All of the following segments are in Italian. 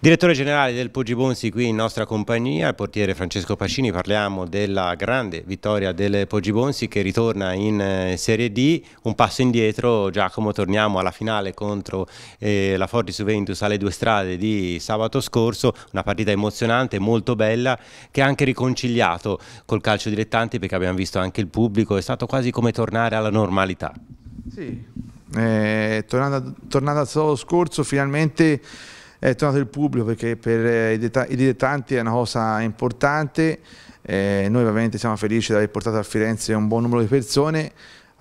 Direttore generale del Poggi Bonsi qui in nostra compagnia, il portiere Francesco Pacini, parliamo della grande vittoria del Poggi Bonsi che ritorna in eh, Serie D, un passo indietro Giacomo, torniamo alla finale contro eh, la Fortis Juventus alle due strade di sabato scorso, una partita emozionante, molto bella, che ha anche riconciliato col calcio dilettanti perché abbiamo visto anche il pubblico, è stato quasi come tornare alla normalità. Sì, eh, tornando, tornando al sabato scorso finalmente è tornato il pubblico perché per eh, i dilettanti è una cosa importante, eh, noi ovviamente siamo felici di aver portato a Firenze un buon numero di persone,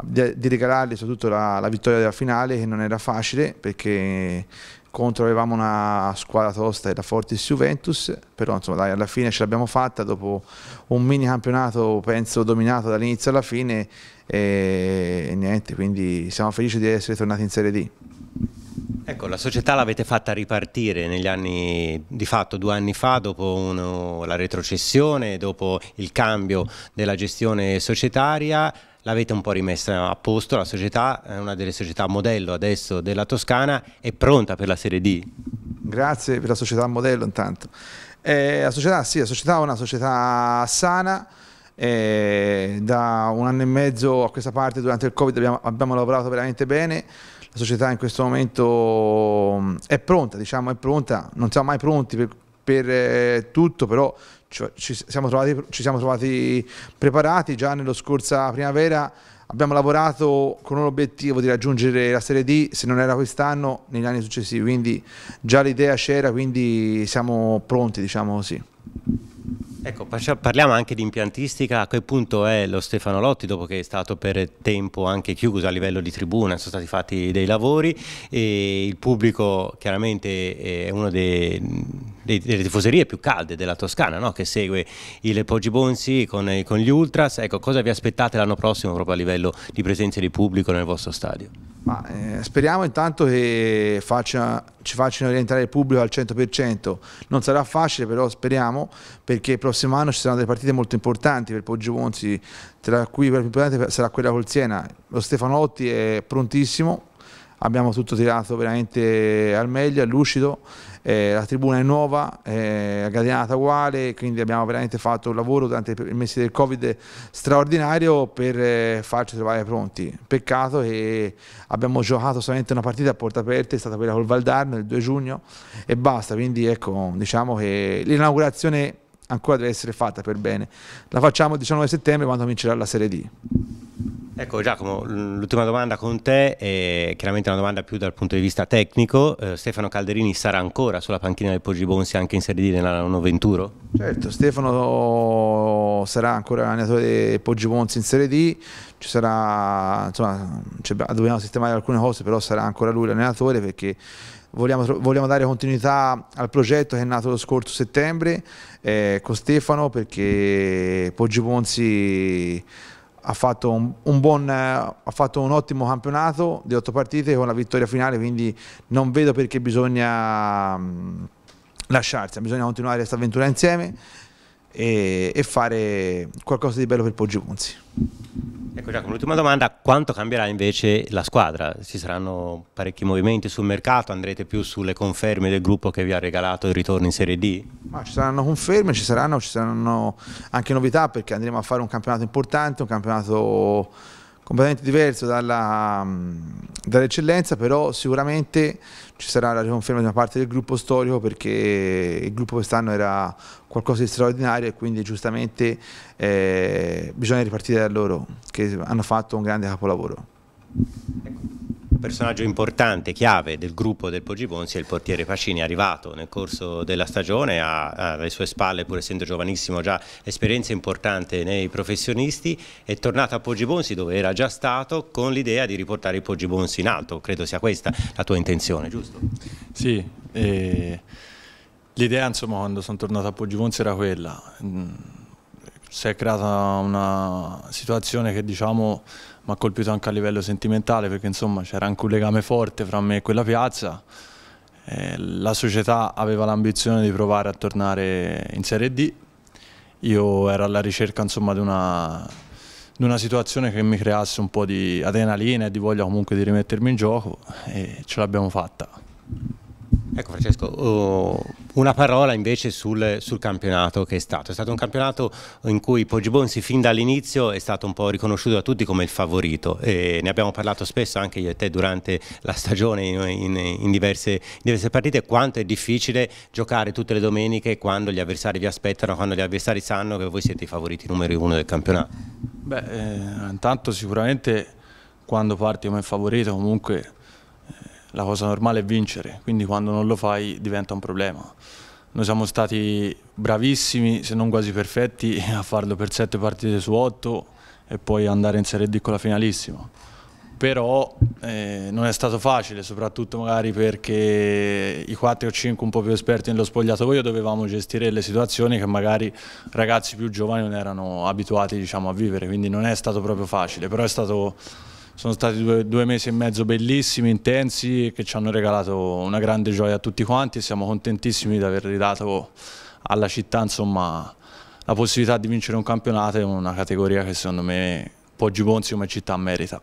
di, di regalargli soprattutto la, la vittoria della finale che non era facile perché contro avevamo una squadra tosta, e da Fortis Juventus, però insomma, dai, alla fine ce l'abbiamo fatta dopo un mini campionato penso dominato dall'inizio alla fine e, eh, e niente, quindi siamo felici di essere tornati in Serie D. Ecco, la società l'avete fatta ripartire negli anni, di fatto due anni fa, dopo uno, la retrocessione, dopo il cambio della gestione societaria, l'avete un po' rimessa a posto, la società è una delle società modello adesso della Toscana, è pronta per la Serie D? Grazie per la società modello intanto. Eh, la società sì, la società è una società sana, eh, da un anno e mezzo a questa parte durante il Covid abbiamo, abbiamo lavorato veramente bene, la società in questo momento è pronta, diciamo è pronta, non siamo mai pronti per, per eh, tutto, però cioè, ci siamo, trovati, ci siamo trovati preparati già nella scorsa primavera. Abbiamo lavorato con l'obiettivo di raggiungere la Serie D, se non era quest'anno, negli anni successivi, quindi già l'idea c'era, quindi siamo pronti, diciamo così. Ecco, parliamo anche di impiantistica, a quel punto è lo Stefano Lotti, dopo che è stato per tempo anche chiuso a livello di tribuna, sono stati fatti dei lavori e il pubblico chiaramente è uno dei delle tifoserie più calde della Toscana, no? che segue il Poggi Bonzi con, eh, con, gli Ultras. Ecco, cosa vi aspettate l'anno prossimo proprio a livello di presenza di pubblico nel vostro stadio? Ma, eh, speriamo intanto che faccia, ci facciano rientrare il pubblico al 100%. Non sarà facile, però speriamo, perché il prossimo anno ci saranno delle partite molto importanti per Poggio Bonzi, tra cui la più importante sarà quella col Siena. Lo Stefanotti è prontissimo, abbiamo tutto tirato veramente al meglio, al lucido, eh, la tribuna è nuova, eh, la gradinata uguale, quindi abbiamo veramente fatto un lavoro durante i mesi del Covid straordinario per eh, farci trovare pronti. Peccato che abbiamo giocato solamente una partita a porta aperta, è stata quella col Valdarno il 2 giugno e basta, quindi ecco, diciamo che l'inaugurazione ancora deve essere fatta per bene. La facciamo il 19 settembre quando comincerà la Serie D. Ecco Giacomo, l'ultima domanda con te è chiaramente una domanda più dal punto di vista tecnico. Eh, Stefano Calderini sarà ancora sulla panchina del Poggi Bonsi anche in Serie D nell'anno 21? Certo, Stefano sarà ancora allenatore del Poggi Bonsi in Serie D, ci sarà, insomma, dobbiamo sistemare alcune cose, però sarà ancora lui l'allenatore perché Vogliamo, vogliamo, dare continuità al progetto che è nato lo scorso settembre eh, con Stefano perché Poggi Ponzi ha fatto un, un buon, ha fatto un ottimo campionato di otto partite con la vittoria finale, quindi non vedo perché bisogna mm, lasciarsi, bisogna continuare questa avventura insieme e, e fare qualcosa di bello per Poggi Punzi. Ecco Giacomo, l'ultima domanda, quanto cambierà invece la squadra? Ci saranno parecchi movimenti sul mercato, andrete più sulle conferme del gruppo che vi ha regalato il ritorno in Serie D? Ma ci saranno conferme, ci saranno, ci saranno anche novità perché andremo a fare un campionato importante, un campionato completamente diverso dalla, mm, dall'eccellenza, però sicuramente ci sarà la riconferma di una parte del gruppo storico perché il gruppo quest'anno era qualcosa di straordinario e quindi giustamente eh, bisogna ripartire da loro che hanno fatto un grande capolavoro personaggio importante, chiave del gruppo del Poggibonsi è il portiere Pacini, è arrivato nel corso della stagione, ha, alle sue spalle, pur essendo giovanissimo, già esperienza importante nei professionisti, è tornato a Poggibonsi dove era già stato con l'idea di riportare i Poggibonsi in alto, credo sia questa la tua intenzione, giusto? Sì, eh, l'idea insomma quando sono tornato a Poggibonsi era quella mm, si è creata una situazione che diciamo mi ha colpito anche a livello sentimentale perché insomma c'era anche un legame forte fra me e quella piazza. Eh, la società aveva l'ambizione di provare a tornare in Serie D, io ero alla ricerca insomma di una, di una situazione che mi creasse un po' di adrenalina e di voglia comunque di rimettermi in gioco e ce l'abbiamo fatta. Ecco Francesco, oh una parola invece sul, sul, campionato che è stato. È stato un campionato in cui Poggi Bonsi fin dall'inizio è stato un po' riconosciuto da tutti come il favorito. E ne abbiamo parlato spesso anche io e te durante la stagione in, in, in diverse, in diverse partite, quanto è difficile giocare tutte le domeniche quando gli avversari vi aspettano, quando gli avversari sanno che voi siete i favoriti numero uno del campionato. Beh, eh, intanto sicuramente quando parti come favorito comunque la cosa normale è vincere, quindi quando non lo fai diventa un problema. Noi siamo stati bravissimi, se non quasi perfetti, a farlo per sette partite su otto e poi andare in Serie D con la finalissima. Però eh, non è stato facile, soprattutto magari perché i 4 o 5 un po' più esperti nello spogliatoio dovevamo gestire le situazioni che magari ragazzi più giovani non erano abituati diciamo, a vivere, quindi non è stato proprio facile, però è stato sono stati due, due, mesi e mezzo bellissimi, intensi, che ci hanno regalato una grande gioia a tutti quanti. Siamo contentissimi di aver ridato alla città insomma, la possibilità di vincere un campionato e una categoria che secondo me Poggi Ponzi come città merita.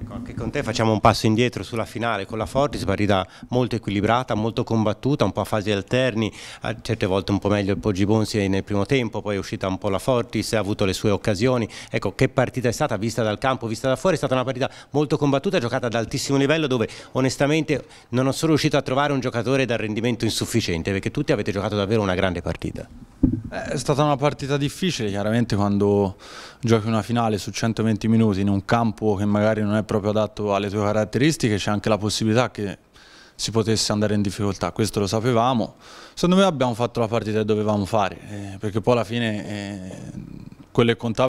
Ecco, anche con te facciamo un passo indietro sulla finale con la Fortis, partita molto equilibrata, molto combattuta, un po' a fasi alterni, a certe volte un po' meglio il Poggi Bonsi nel primo tempo, poi è uscita un po' la Fortis, ha avuto le sue occasioni. Ecco, che partita è stata vista dal campo, vista da fuori, è stata una partita molto combattuta, giocata ad altissimo livello dove onestamente non sono riuscito a trovare un giocatore dal rendimento insufficiente perché tutti avete giocato davvero una grande partita. Eh, è stata una partita difficile, chiaramente quando giochi una finale su 120 minuti in un campo che magari non è è proprio adatto alle tue caratteristiche, c'è anche la possibilità che si potesse andare in difficoltà, questo lo sapevamo. Secondo me abbiamo fatto la partita che dovevamo fare, eh, perché poi alla fine eh, quello è contava